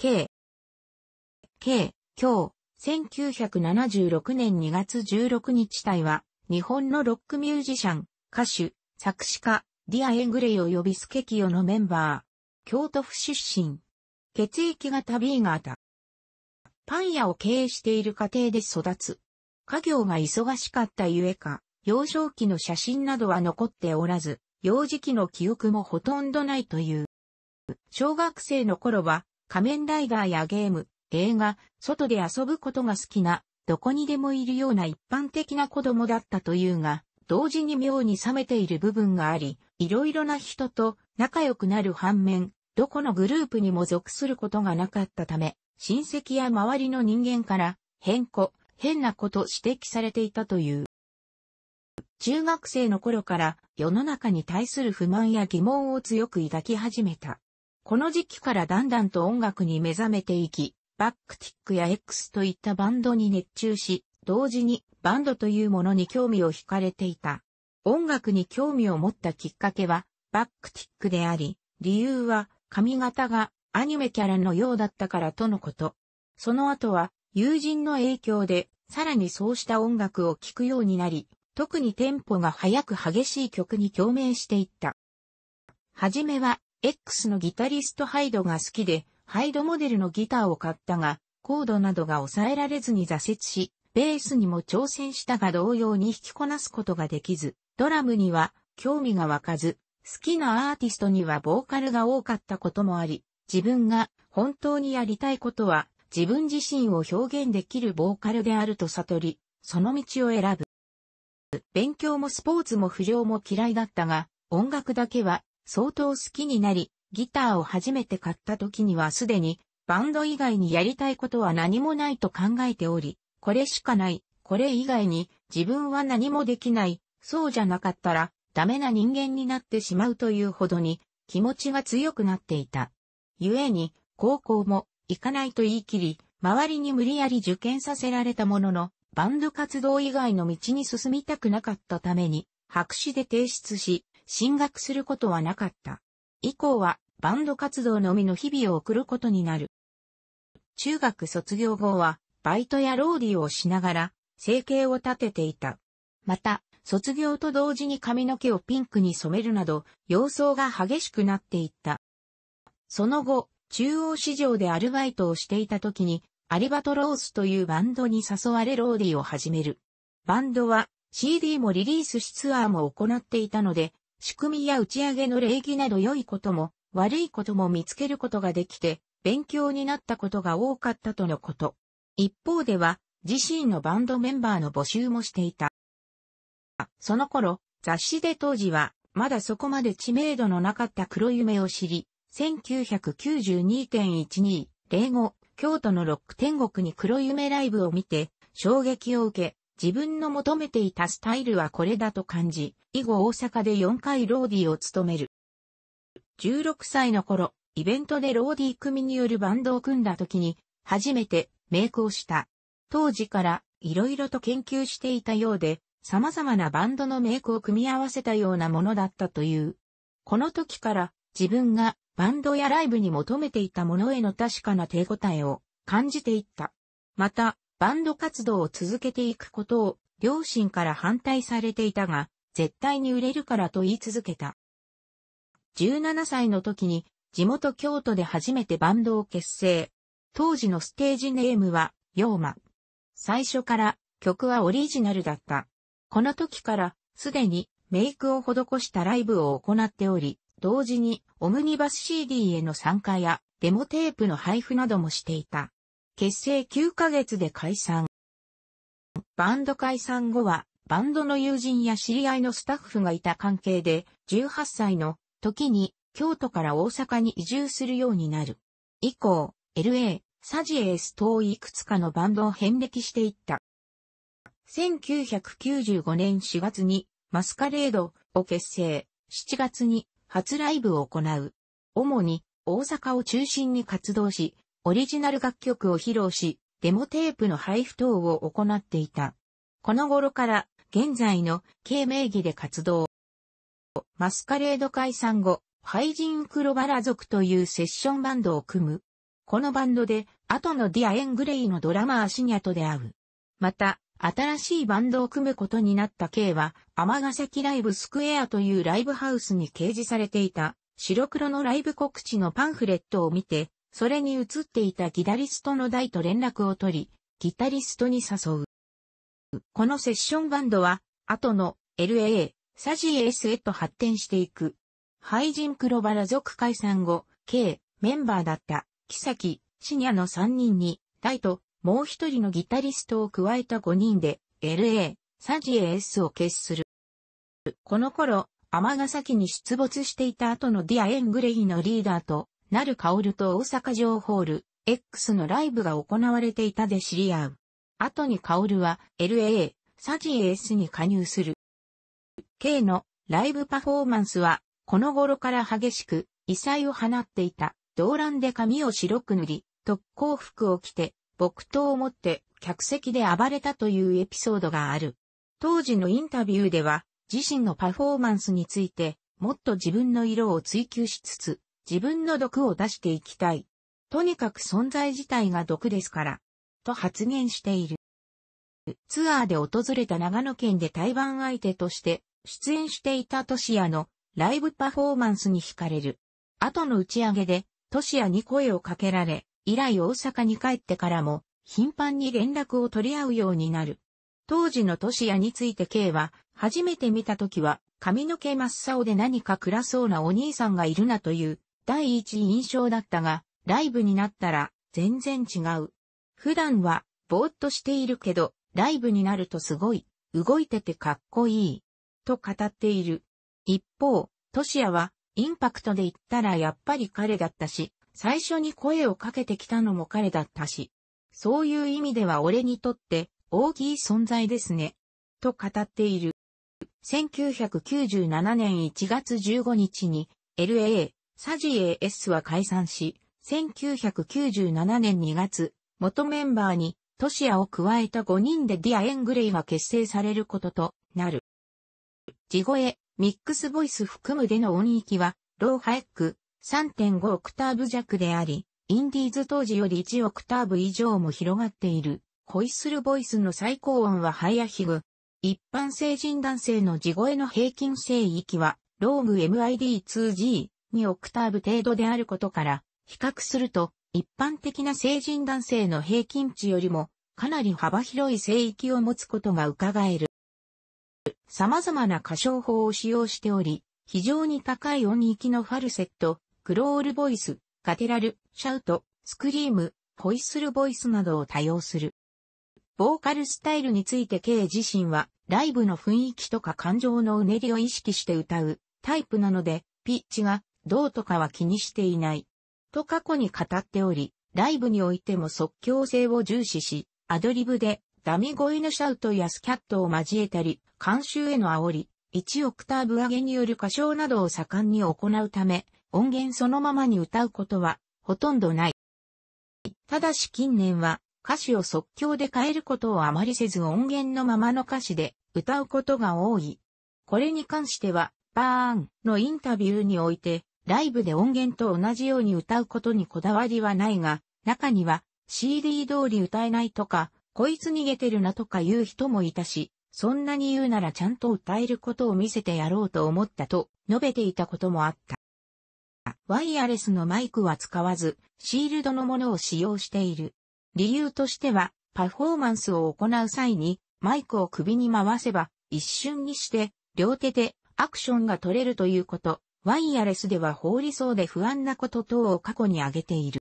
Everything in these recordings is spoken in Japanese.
K。K、今日、1976年2月16日体は、日本のロックミュージシャン、歌手、作詞家、ディア・エングレイ及びスケキヨのメンバー。京都府出身。血液型 B 型。パン屋を経営している家庭で育つ。家業が忙しかったゆえか、幼少期の写真などは残っておらず、幼児期の記憶もほとんどないという。小学生の頃は、仮面ライダーやゲーム、映画、外で遊ぶことが好きな、どこにでもいるような一般的な子供だったというが、同時に妙に冷めている部分があり、いろいろな人と仲良くなる反面、どこのグループにも属することがなかったため、親戚や周りの人間から、変故、変なこと指摘されていたという。中学生の頃から世の中に対する不満や疑問を強く抱き始めた。この時期からだんだんと音楽に目覚めていき、バックティックや X といったバンドに熱中し、同時にバンドというものに興味を惹かれていた。音楽に興味を持ったきっかけは、バックティックであり、理由は髪型がアニメキャラのようだったからとのこと。その後は友人の影響でさらにそうした音楽を聴くようになり、特にテンポが速く激しい曲に共鳴していった。はじめは X のギタリストハイドが好きで、ハイドモデルのギターを買ったが、コードなどが抑えられずに挫折し、ベースにも挑戦したが同様に弾きこなすことができず、ドラムには興味が湧かず、好きなアーティストにはボーカルが多かったこともあり、自分が本当にやりたいことは自分自身を表現できるボーカルであると悟り、その道を選ぶ。勉強もスポーツも不良も嫌いだったが、音楽だけは相当好きになり、ギターを初めて買った時にはすでに、バンド以外にやりたいことは何もないと考えており、これしかない、これ以外に自分は何もできない、そうじゃなかったらダメな人間になってしまうというほどに気持ちが強くなっていた。故に高校も行かないと言い切り、周りに無理やり受験させられたものの、バンド活動以外の道に進みたくなかったために、白紙で提出し、進学することはなかった。以降はバンド活動のみの日々を送ることになる。中学卒業後はバイトやローディをしながら生計を立てていた。また、卒業と同時に髪の毛をピンクに染めるなど、様相が激しくなっていった。その後、中央市場でアルバイトをしていた時に、アリバトロースというバンドに誘われローディを始める。バンドは CD もリリースしツアーも行っていたので、仕組みや打ち上げの礼儀など良いことも悪いことも見つけることができて、勉強になったことが多かったとのこと。一方では、自身のバンドメンバーの募集もしていた。その頃、雑誌で当時は、まだそこまで知名度のなかった黒夢を知り、1992.1205京都のロック天国に黒夢ライブを見て、衝撃を受け、自分の求めていたスタイルはこれだと感じ、以後大阪で4回ローディを務める。16歳の頃、イベントでローディ組によるバンドを組んだ時に、初めてメイクをした。当時から色々と研究していたようで、様々なバンドのメイクを組み合わせたようなものだったという。この時から自分がバンドやライブに求めていたものへの確かな手応えを感じていった。また、バンド活動を続けていくことを両親から反対されていたが、絶対に売れるからと言い続けた。17歳の時に地元京都で初めてバンドを結成。当時のステージネームは、ヨーマ。最初から曲はオリジナルだった。この時からすでにメイクを施したライブを行っており、同時にオムニバス CD への参加やデモテープの配布などもしていた。結成9ヶ月で解散。バンド解散後は、バンドの友人や知り合いのスタッフがいた関係で、18歳の時に京都から大阪に移住するようになる。以降、LA、サジエース等いくつかのバンドを遍歴していった。1995年4月にマスカレードを結成、7月に初ライブを行う。主に大阪を中心に活動し、オリジナル楽曲を披露し、デモテープの配布等を行っていた。この頃から現在の K 名義で活動。マスカレード解散後、ハイジンクロバラ族というセッションバンドを組む。このバンドで、後のディア・エングレイのドラマーシニャと出会う。また、新しいバンドを組むことになった K は、ヶ崎ライブスクエアというライブハウスに掲示されていた、白黒のライブ告知のパンフレットを見て、それに映っていたギタリストの大と連絡を取り、ギタリストに誘う。このセッションバンドは、後の LA、サジエスへと発展していく。ン人黒バラ族解散後、K、メンバーだった、キサキ、シニアの3人に、大と、もう一人のギタリストを加えた5人で、LA、サジエスを結する。この頃、天ヶ崎に出没していた後のディア・エングレイのリーダーと、なるルと大阪城ホール X のライブが行われていたで知り合う。後にルは LA、サジエースに加入する。K のライブパフォーマンスは、この頃から激しく、異彩を放っていた。動乱で髪を白く塗り、特攻服を着て、木刀を持って客席で暴れたというエピソードがある。当時のインタビューでは、自身のパフォーマンスについて、もっと自分の色を追求しつつ、自分の毒を出していきたい。とにかく存在自体が毒ですから。と発言している。ツアーで訪れた長野県で対バン相手として出演していたトシヤのライブパフォーマンスに惹かれる。後の打ち上げでトシヤに声をかけられ、以来大阪に帰ってからも頻繁に連絡を取り合うようになる。当時のトシヤについて K は初めて見た時は髪の毛真っ青で何か暗そうなお兄さんがいるなという第一印象だったが、ライブになったら全然違う。普段はぼーっとしているけど、ライブになるとすごい、動いててかっこいい、と語っている。一方、トシアは、インパクトで言ったらやっぱり彼だったし、最初に声をかけてきたのも彼だったし、そういう意味では俺にとって大きい存在ですね、と語っている。1997年1月15日に LA サジエ S は解散し、1997年2月、元メンバーにトシアを加えた5人でディア・エングレイが結成されることとなる。地声、ミックスボイス含むでの音域は、ローハエック3.5オクターブ弱であり、インディーズ当時より1オクターブ以上も広がっている。ホイッスルボイスの最高音はハイアヒグ。一般成人男性の地声の平均声域は、ローグ MID2G、2オクターブ程度であることから、比較すると、一般的な成人男性の平均値よりも、かなり幅広い生域を持つことが伺える。様々な歌唱法を使用しており、非常に高い音域のファルセット、クロールボイス、カテラル、シャウト、スクリーム、ホイッスルボイスなどを多用する。ボーカルスタイルについて K 自身は、ライブの雰囲気とか感情のうねりを意識して歌うタイプなので、ピッチがどうとかは気にしていない。と過去に語っており、ライブにおいても即興性を重視し、アドリブでダミ声のシャウトやスキャットを交えたり、監修への煽り、1オクターブ上げによる歌唱などを盛んに行うため、音源そのままに歌うことはほとんどない。ただし近年は歌詞を即興で変えることをあまりせず音源のままの歌詞で歌うことが多い。これに関しては、バーンのインタビューにおいて、ライブで音源と同じように歌うことにこだわりはないが、中には CD 通り歌えないとか、こいつ逃げてるなとか言う人もいたし、そんなに言うならちゃんと歌えることを見せてやろうと思ったと述べていたこともあった。ワイヤレスのマイクは使わず、シールドのものを使用している。理由としては、パフォーマンスを行う際に、マイクを首に回せば、一瞬にして、両手でアクションが取れるということ。ワイヤレスでは放りそうで不安なこと等を過去に挙げている。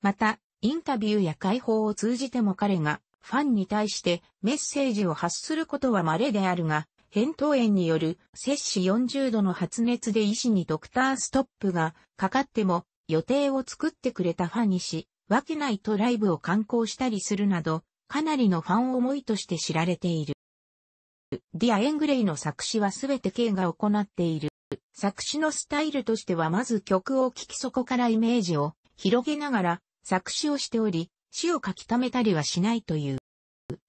また、インタビューや解放を通じても彼がファンに対してメッセージを発することは稀であるが、扁桃炎による摂氏40度の発熱で医師にドクターストップがかかっても予定を作ってくれたファンにし、わけないとライブを観光したりするなど、かなりのファン思いとして知られている。ディア・エングレイの作詞はすべて K が行っている。作詞のスタイルとしてはまず曲を聴きそこからイメージを広げながら作詞をしており、詩を書き溜めたりはしないという。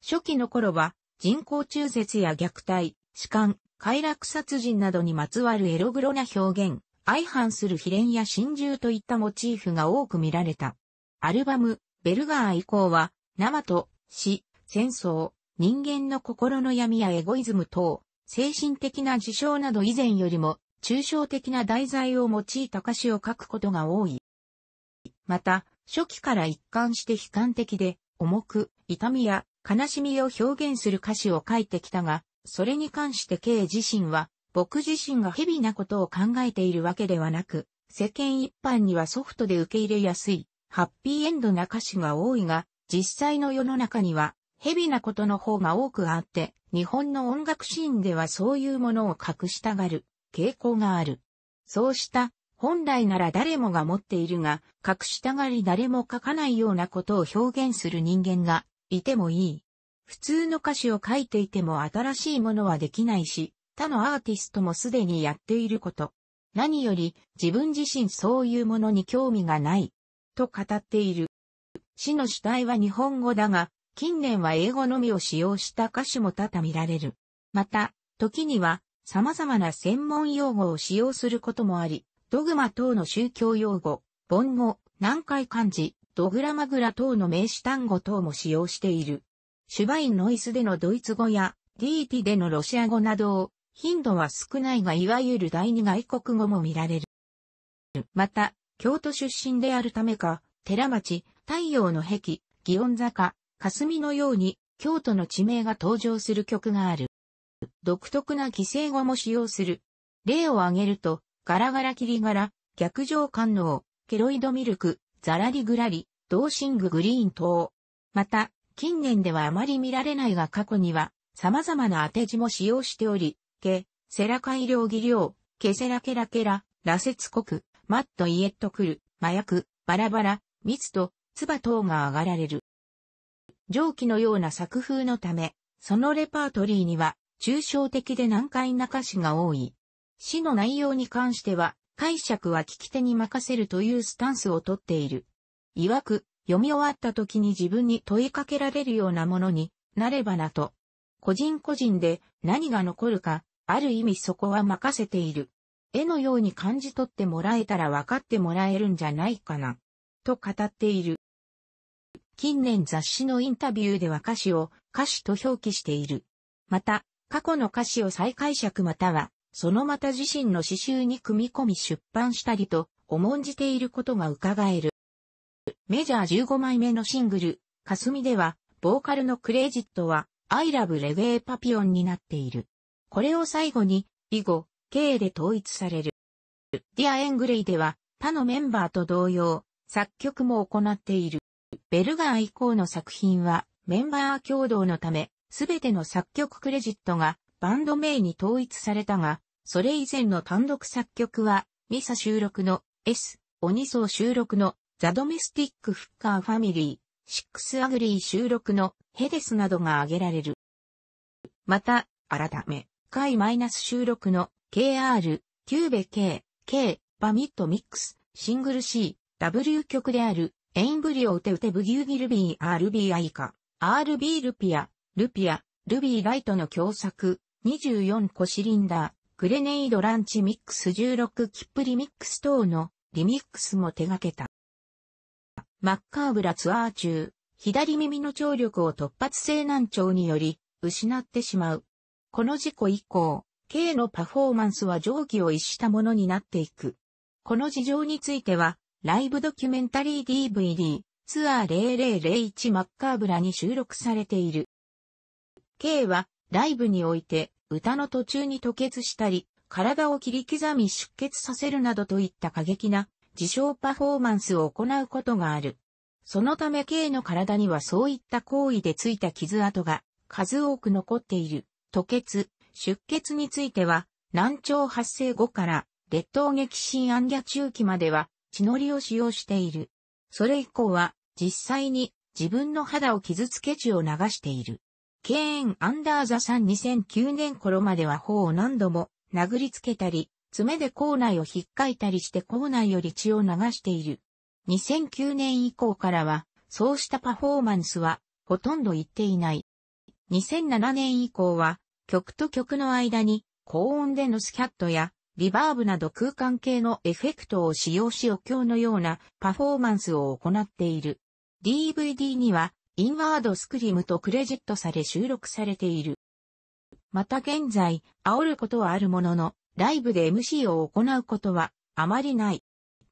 初期の頃は人工中絶や虐待、痴漢、快楽殺人などにまつわるエログロな表現、相反する秘伝や真珠といったモチーフが多く見られた。アルバム、ベルガー以降は、生と死、戦争、人間の心の闇やエゴイズム等、精神的な事象など以前よりも抽象的な題材を用いた歌詞を書くことが多い。また、初期から一貫して悲観的で、重く、痛みや悲しみを表現する歌詞を書いてきたが、それに関して K 自身は、僕自身がヘビなことを考えているわけではなく、世間一般にはソフトで受け入れやすい、ハッピーエンドな歌詞が多いが、実際の世の中には、ヘビなことの方が多くあって、日本の音楽シーンではそういうものを隠したがる。傾向がある。そうした本来なら誰もが持っているが、隠したがり誰も書かないようなことを表現する人間がいてもいい。普通の歌詞を書いていても新しいものはできないし、他のアーティストもすでにやっていること。何より自分自身そういうものに興味がない。と語っている。詩の主体は日本語だが、近年は英語のみを使用した歌詞も多々見られる。また、時には様々な専門用語を使用することもあり、ドグマ等の宗教用語、盆語、南海漢字、ドグラマグラ等の名詞単語等も使用している。シュバインノイスでのドイツ語や、ディーティでのロシア語などを、頻度は少ないがいわゆる第二外国語も見られる。また、京都出身であるためか、寺町、太陽の壁、祇園坂、霞のように、京都の地名が登場する曲がある。独特な規制語も使用する。例を挙げると、ガラガラ切り柄、逆上感能、ケロイドミルク、ザラリグラリ、ドーシンググリーン等。また、近年ではあまり見られないが過去には、様々な当て字も使用しており、ケ、セラ改良技量、ケセラケラケラ、羅刹国、マットイエットクル、麻薬、バラバラ、蜜と、ツバ等が上がられる。蒸気のような作風のため、そのレパートリーには、抽象的で難解な歌詞が多い。詩の内容に関しては、解釈は聞き手に任せるというスタンスをとっている。曰く、読み終わった時に自分に問いかけられるようなものになればなと。個人個人で何が残るか、ある意味そこは任せている。絵のように感じ取ってもらえたら分かってもらえるんじゃないかな、と語っている。近年雑誌のインタビューでは歌詞を歌詞と表記している。また、過去の歌詞を再解釈または、そのまた自身の詩集に組み込み出版したりと、重んじていることが伺える。メジャー15枚目のシングル、霞では、ボーカルのクレジットは、I love r e パピオ e p a p i o n になっている。これを最後に、以後、K で統一される。ディア・エングレイでは、他のメンバーと同様、作曲も行っている。ベルガー以降の作品は、メンバー共同のため、すべての作曲クレジットがバンド名に統一されたが、それ以前の単独作曲は、ミサ収録の S、オニソー収録のザ・ドメスティック・フッカー・ファミリー、シックス・アグリー収録のヘデスなどが挙げられる。また、改め、回マイナス収録の KR、キューベ K、K、バミット・ミックス、シングル C、W 曲である、エインブリオ・ウテウテ・ブギューギルビー・ RBI か、RB ルピア、ルピア、ルビーライトの共作、24個シリンダー、グレネイドランチミックス16キップリミックス等のリミックスも手掛けた。マッカーブラツアー中、左耳の聴力を突発性難聴により失ってしまう。この事故以降、K のパフォーマンスは上記を逸したものになっていく。この事情については、ライブドキュメンタリー DVD、ツアー0001マッカーブラに収録されている。K はライブにおいて歌の途中に吐血したり、体を切り刻み出血させるなどといった過激な自傷パフォーマンスを行うことがある。そのため K の体にはそういった行為でついた傷跡が数多く残っている。吐血、出血については、難聴発生後から列島激震暗夜中期までは血のりを使用している。それ以降は実際に自分の肌を傷つけ血を流している。ケーン・アンダーザさん2009年頃までは頬を何度も殴りつけたり、爪で口内を引っかいたりして口内より血を流している。2009年以降からは、そうしたパフォーマンスは、ほとんど行っていない。2007年以降は、曲と曲の間に、高音でのスキャットや、リバーブなど空間系のエフェクトを使用しお経のようなパフォーマンスを行っている。DVD には、インワードスクリムとクレジットされ収録されている。また現在、煽ることはあるものの、ライブで MC を行うことはあまりない。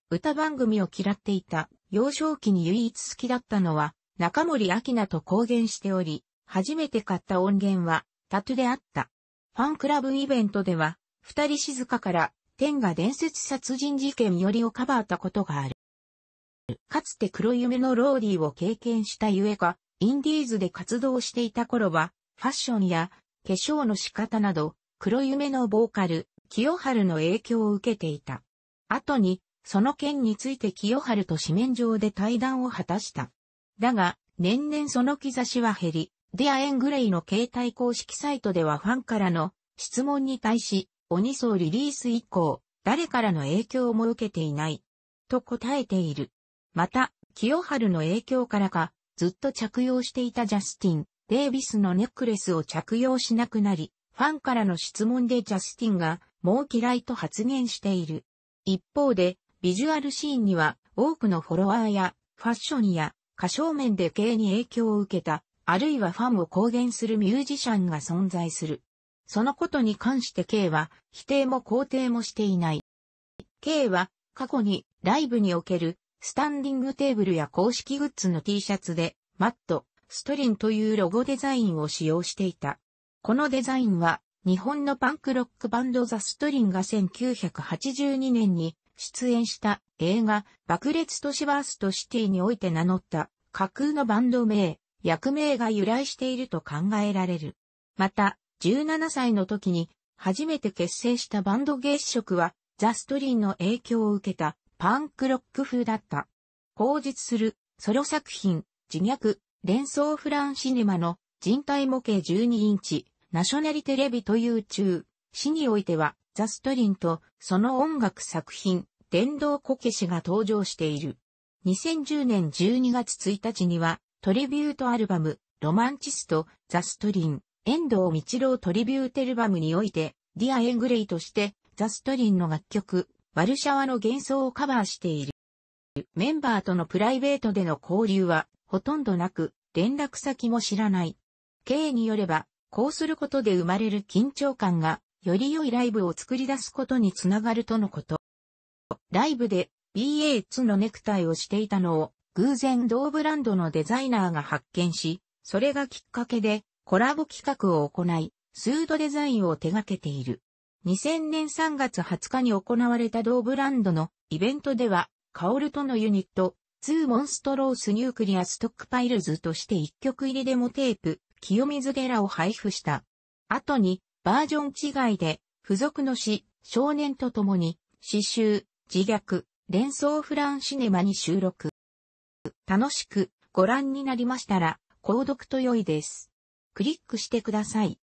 歌番組を嫌っていた幼少期に唯一好きだったのは中森明菜と公言しており、初めて買った音源はタトゥであった。ファンクラブイベントでは、二人静かから天が伝説殺人事件よりをカバーたことがある。かつて黒夢のローディを経験したゆえか、インディーズで活動していた頃は、ファッションや化粧の仕方など、黒夢のボーカル、清春の影響を受けていた。後に、その件について清春と紙面上で対談を果たした。だが、年々その兆しは減り、デア・エングレイの携帯公式サイトではファンからの質問に対し、鬼層リリース以降、誰からの影響も受けていない、と答えている。また、清春の影響からか、ずっと着用していたジャスティン・デイビスのネックレスを着用しなくなり、ファンからの質問でジャスティンが、もう嫌いと発言している。一方で、ビジュアルシーンには、多くのフォロワーや、ファッションや、歌唱面で系に影響を受けた、あるいはファンを公言するミュージシャンが存在する。そのことに関して K は否定も肯定もしていない。K は過去にライブにおけるスタンディングテーブルや公式グッズの T シャツで、マット、ストリンというロゴデザインを使用していた。このデザインは、日本のパンクロックバンドザ・ストリンが1982年に出演した映画爆裂都市バーストシティにおいて名乗った架空のバンド名、役名が由来していると考えられる。また、17歳の時に初めて結成したバンド月食はザ・ストリンの影響を受けたパンクロック風だった。口述するソロ作品、自虐、連想フランシネマの人体模型12インチ、ナショナリテレビという中、死においてはザストリンとその音楽作品、電動こけしが登場している。2010年12月1日にはトリビュートアルバム、ロマンチスト、ザストリン、遠藤道郎トリビューテルバムにおいて、ディア・エングレイとして、ザストリンの楽曲、ワルシャワの幻想をカバーしている。メンバーとのプライベートでの交流はほとんどなく、連絡先も知らない。K によれば、こうすることで生まれる緊張感が、より良いライブを作り出すことにつながるとのこと。ライブで BA2 のネクタイをしていたのを、偶然同ブランドのデザイナーが発見し、それがきっかけでコラボ企画を行い、スードデザインを手掛けている。2000年3月20日に行われた同ブランドのイベントでは、カオルとのユニット、2モンストロースニュークリアストックパイルズとして1曲入りデモテープ、清水寺を配布した。後に、バージョン違いで、付属の詩、少年と共に、詩集、自虐、連想フランシネマに収録。楽しくご覧になりましたら、購読と良いです。クリックしてください。